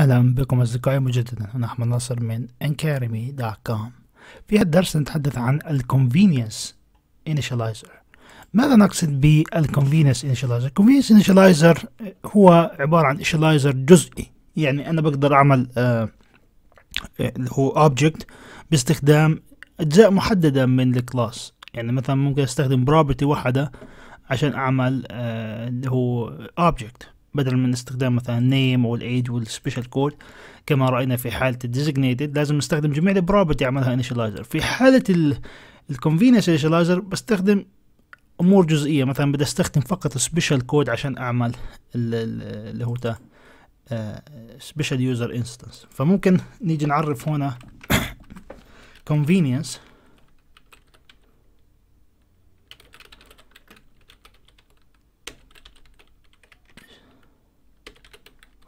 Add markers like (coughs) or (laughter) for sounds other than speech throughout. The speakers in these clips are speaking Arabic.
أهلا بكم أصدقائي مجددا أنا أحمد ناصر من كوم في هذا الدرس نتحدث عن الكونفينينس Convenience Initializer ماذا نقصد بالكونفينينس Convenience Initializer؟ Convenience Initializer هو عبارة عن Initializer جزئي يعني أنا بقدر أعمل آه، اللي هو Object باستخدام أجزاء محددة من الكلاس يعني مثلا ممكن أستخدم property واحدة عشان أعمل آه، اللي هو Object بدل من استخدام مثلا نيم او الايج والسبيشال كود كما راينا في حاله الديزيجنيتد لازم نستخدم جميع البروبرتي يعملها انيشلايزر في حاله الكونفينينس انيشلايزر بستخدم امور جزئيه مثلا بدي استخدم فقط السبيشال كود عشان اعمل اللي هو ده سبيشال يوزر انستنس فممكن نيجي نعرف هنا (coughs) convenience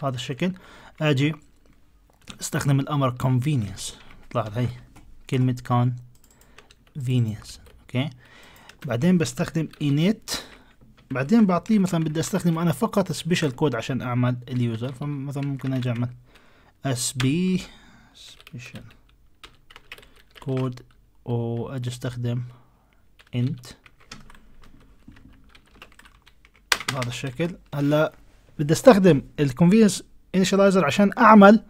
بهذا الشكل اجي استخدم الامر convenience تلاحظ هاي كلمة convenience اوكي بعدين بستخدم init بعدين بعطيه مثلا بدي استخدم انا فقط سبيشال كود عشان اعمل اليوزر فمثلا ممكن اجي اعمل sb سبيشال كود واجي استخدم int بهذا الشكل هلا بدي استخدم الكونفينس انيشاليزر عشان اعمل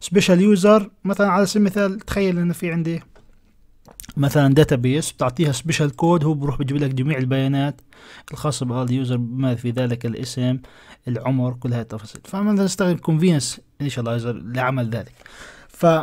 سبيشال يوزر مثلا على سبيل المثال تخيل انه في عندي مثلا داتا بيس بتعطيها سبيشال كود هو بروح بجيب لك جميع البيانات الخاصه بهذا اليوزر بما في ذلك الاسم العمر كل هاي التفاصيل فمثلا استخدم كونفينس انيشاليزر لعمل ذلك ف (coughs)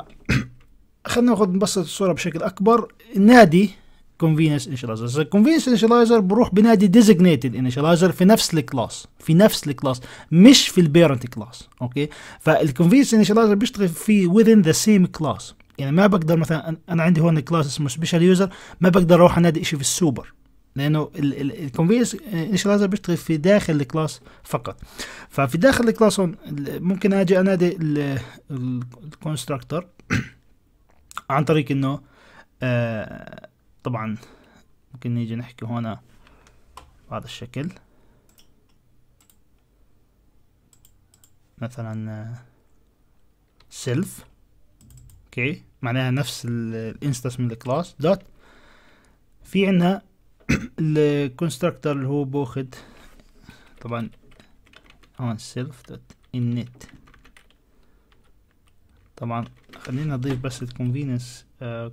خلينا ناخذ نبسط الصوره بشكل اكبر النادي كونفينس انشلايزر الكونفينس انشلايزر بروح بنادي ديزيجنيتد انشلايزر في نفس الكلاس في نفس الكلاس مش في البيرنت كلاس اوكي فالكونفينس انشلايزر بيشتغل في within ذا سيم كلاس يعني ما بقدر مثلا انا عندي هون كلاس اسمه سبيشال يوزر ما بقدر اروح انادي شيء في السوبر لانه الكونفينس انشلايزر بيشتغل في داخل الكلاس فقط ففي داخل الكلاس هون ممكن اجي انادي الكونستراكتور (coughs) عن طريق انه آه طبعا ممكن نيجي نحكي هنا بهذا الشكل مثلا سيلف آه، اوكي معناها نفس الانستنس من الكلاس دوت في عندنا (coughs) الكونستراكتور اللي هو باخذ طبعا هون سيلف دوت init طبعا خلينا نضيف بس الكونفينس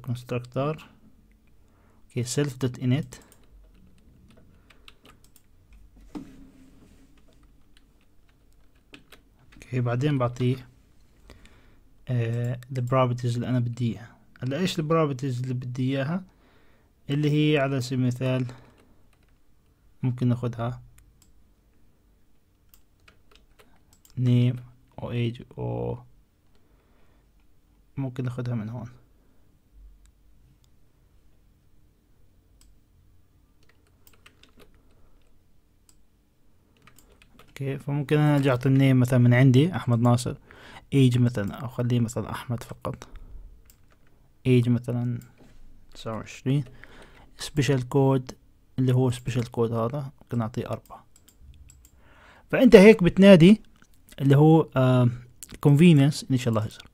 كونستراكتور uh, اوكي self dot init اوكي بعدين بعطيه البروبرتيز آه, اللي انا بدي اياها هلا ايش البروبرتيز اللي بدي اياها اللي هي على سبيل المثال ممكن ناخدها name او age او ممكن ناخدها من هون اوكي فممكن انا اجي اعطي النيم مثلا من عندي احمد ناصر ايج مثلا او خليه مثلا احمد فقط ايج مثلا تسعة وعشرين سبيشال كود اللي هو سبيشال كود هذا ممكن اعطيه أربعة فأنت هيك بتنادي اللي هو كونفينينس آه، ان شاء الله يصير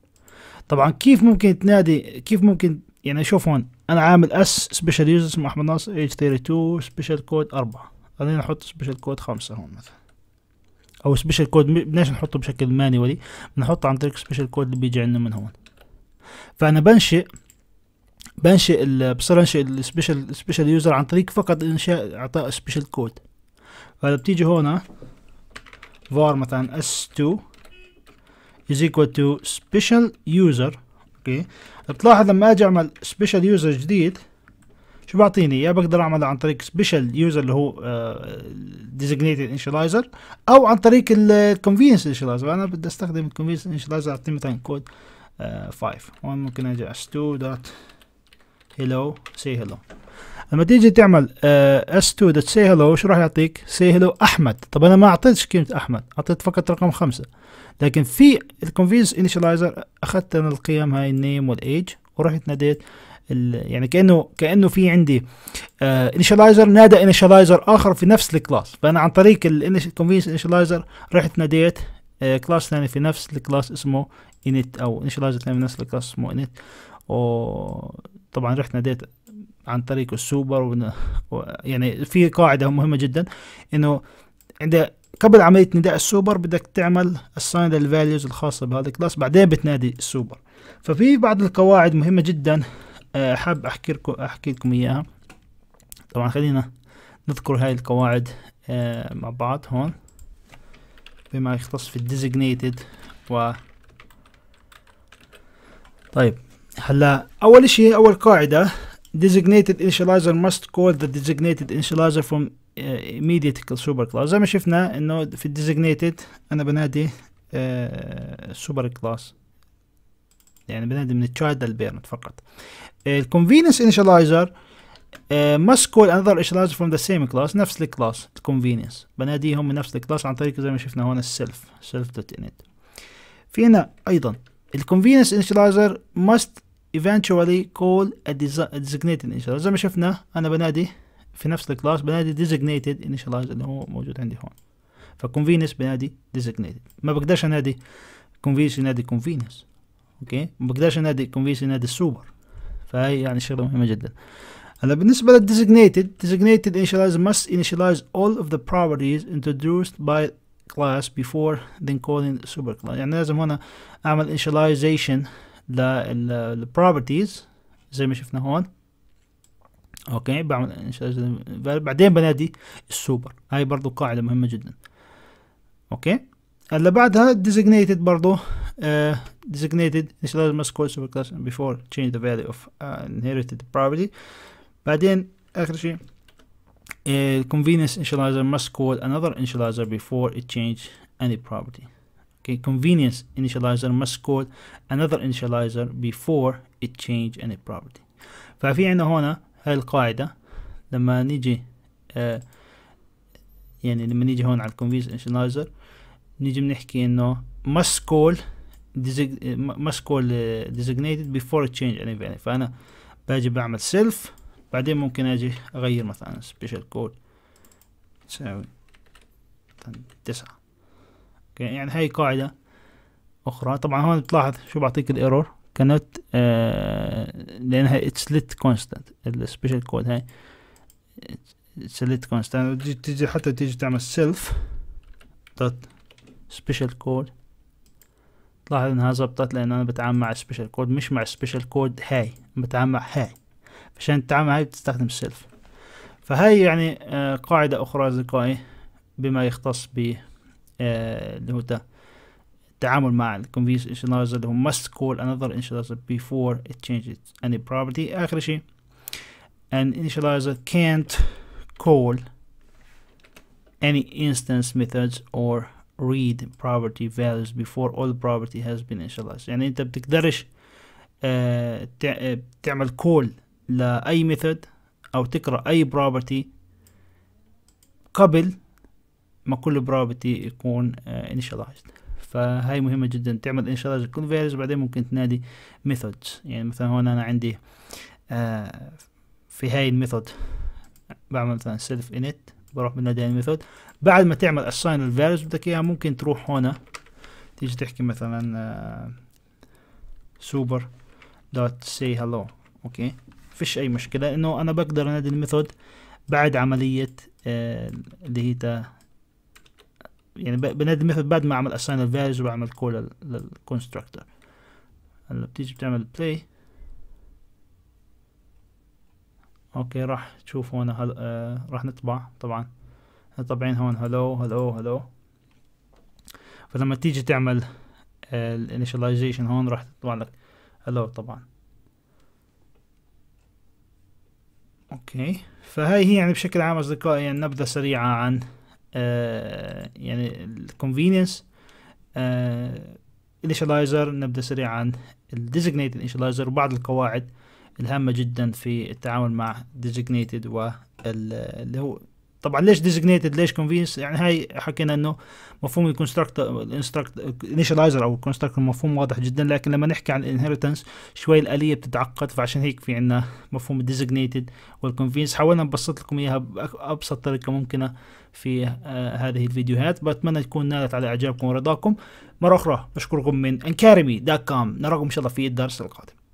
طبعا كيف ممكن تنادي كيف ممكن يعني شوف هون انا عامل اس سبيشال يوزر اسمه احمد ناصر ايج 32 سبيشال كود 4 خلينا نحط سبيشال كود 5 هون مثلا او سبيشال كود بدناش نحطه بشكل مانيولي بنحطه عن طريق سبيشال كود اللي بيجي عندنا من هون فانا بنشئ بنشئ بصير انشئ السبيشال سبيشال يوزر عن طريق فقط انشاء اعطاء سبيشال كود فهلا بتيجي هون var مثلا s2 is equal to special user اوكي okay. بتلاحظ لما اجي اعمل special user جديد شو بيعطيني يا بقدر اعمله عن طريق سبيشال يوزر اللي هو ديزيجنيتد آه، انشلايزر او عن طريق الكونفينس انشلايزر انا بدي استخدم الكونفينس انشلايزر اعطيني مثلا كود 5 هون ممكن اجي اس 2 دوت هيلو سي هيلو لما تيجي تعمل اس 2 دوت سي هيلو شو راح يعطيك سي هيلو احمد طب انا ما اعطيتش كلمه احمد اعطيت فقط رقم خمسة لكن في الكونفينس انشلايزر اخذت انا القيم هاي النيم والايج ورحت ناديت يعني كانه كانه في عندي انيشلايزر آه، نادى انيشلايزر اخر في نفس الكلاس فانا عن طريق الكونفينس انيشلايزر رحت ناديت آه، كلاس ثاني في نفس الكلاس اسمه init او انيشلايزر ثاني في نفس الكلاس اسمه init وطبعا رحت ناديت عن طريق السوبر ون... و... يعني في قاعده مهمه جدا انه عند قبل عمليه نداء السوبر بدك تعمل الساين للفاليوز الخاصه بهذا الكلاس بعدين بتنادي السوبر ففي بعض القواعد مهمه جدا آه، حاب احكي لكم احكي لكم اياها طبعا خلينا نذكر هاي القواعد آه، مع بعض هون بما يختص في الديزيجنيتد و طيب هلا اول شيء اول قاعده designated initializer must call the designated initializer from uh, immediate super class زي ما شفنا انه في designated انا بنادي uh, super class يعني بنادي من التشايلد للبيرنت فقط الكونفينينس انيشالايزر آه، must call another initializer from the same class نفس الكلاس الكونفينينس بناديهم من نفس الكلاس عن طريق زي ما شفنا هون السيلف سيلف دوت init في هنا ايضا الكونفينينس انيشالايزر must eventually call a designated initializer زي ما شفنا انا بنادي في نفس الكلاس بنادي designated initializer اللي هو موجود عندي هون فكونفينينس بنادي designated ما بقدرش انادي convenience ينادي convenience اوكي ما بقدرش انادي كونفيس انادي السوبر فهي يعني شغله مهمه جدا هلا بالنسبه للديزيجنيتد designated initialize must initialize all of the properties introduced by class before then calling super class يعني لازم هنا اعمل initialization للبروبرتيز زي ما شفنا هون اوكي بعمل بعدين بنادي السوبر هاي برضو قاعده مهمه جدا اوكي هلا بعدها designated برضو آه، designated initializer must call superclass before change the value of uh, inherited property But then actually, a uh, convenience initializer must call another initializer before it change any property okay convenience initializer must call another initializer before it change any property ففي عندنا هنا هاي القاعدة لما نيجي يعني لما نيجي هون على convenience initializer نيجي بنحكي انه must call Eh, must call eh, designated before change اني فانا باجي بعمل self بعدين ممكن اجي اغير مثلا سبيشال كود تساوي تسعة اوكي يعني هاي قاعدة اخرى طبعا هون بتلاحظ شو بعطيك الايرور كانت آه، لانها اتس ليت كونستنت السبيشال كود هاي اتس ليت كونستنت تيجي حتى تيجي تعمل self دوت سبيشال كود لاحظ انها زبطت لان انا بتعامل مع سبيشال كود مش مع سبيشال كود هاي بتعامل مع هاي عشان تتعامل هاي بتستخدم سيلف فهاي يعني آه، قاعدة أخرى أصدقائي بما يختص ب آه، اللي هو التعامل مع الكونفيشنالز اللي هو must call another initializer before it changes any property آخر شيء an initializer can't call any instance methods or read property values before all property has been initialized يعني انت بتقدرش تعمل call لاي method او تقرا اي property قبل ما كل property يكون initialized فهاي مهمة جدا تعمل initialize كل values بعدين ممكن تنادي methods يعني مثلا هون انا عندي آه في هاي الميثود بعمل مثلا سيلف init بروح بالنادي ميثود بعد ما تعمل اساين الفاليوز بدك اياها ممكن تروح هنا تيجي تحكي مثلا سوبر دوت سي هالو اوكي فيش اي مشكله انه انا بقدر انادي الميثود بعد عمليه آه، اللي هي تا يعني بنادي الميثود بعد ما اعمل اساين الفاليوز وبعمل كول للكونستراكتور هلا بتيجي بتعمل بلاي اوكي راح تشوف هون هل... آه راح نطبع طبعا طبعين هون هلو هلو هلو فلما تيجي تعمل آه، الانيشاليزيشن هون راح تطلع لك هلو طبعا اوكي فهاي هي يعني بشكل عام اصدقائي يعني نبذه سريعه عن آه يعني الكونفينينس انيشاليزر آه نبذه سريعه عن الديزيجنيتد انيشاليزر وبعض القواعد الهامه جدا في التعامل مع ديزيجنيتد واللي اللي هو طبعا ليش ديزيجنيتد ليش كونفينس يعني هاي حكينا انه مفهوم الكونستراكت انيشلايزر او الكونستراكت مفهوم واضح جدا لكن لما نحكي عن الانهيرتنس شوي الاليه بتتعقد فعشان هيك في عندنا مفهوم الديزيجنيتد والكونفينس حاولنا نبسط لكم اياها بابسط طريقه ممكنه في آه، هذه الفيديوهات بتمنى تكون نالت على اعجابكم ورضاكم مره اخرى بشكركم من انكارمي دوت كوم نراكم ان شاء الله في الدرس القادم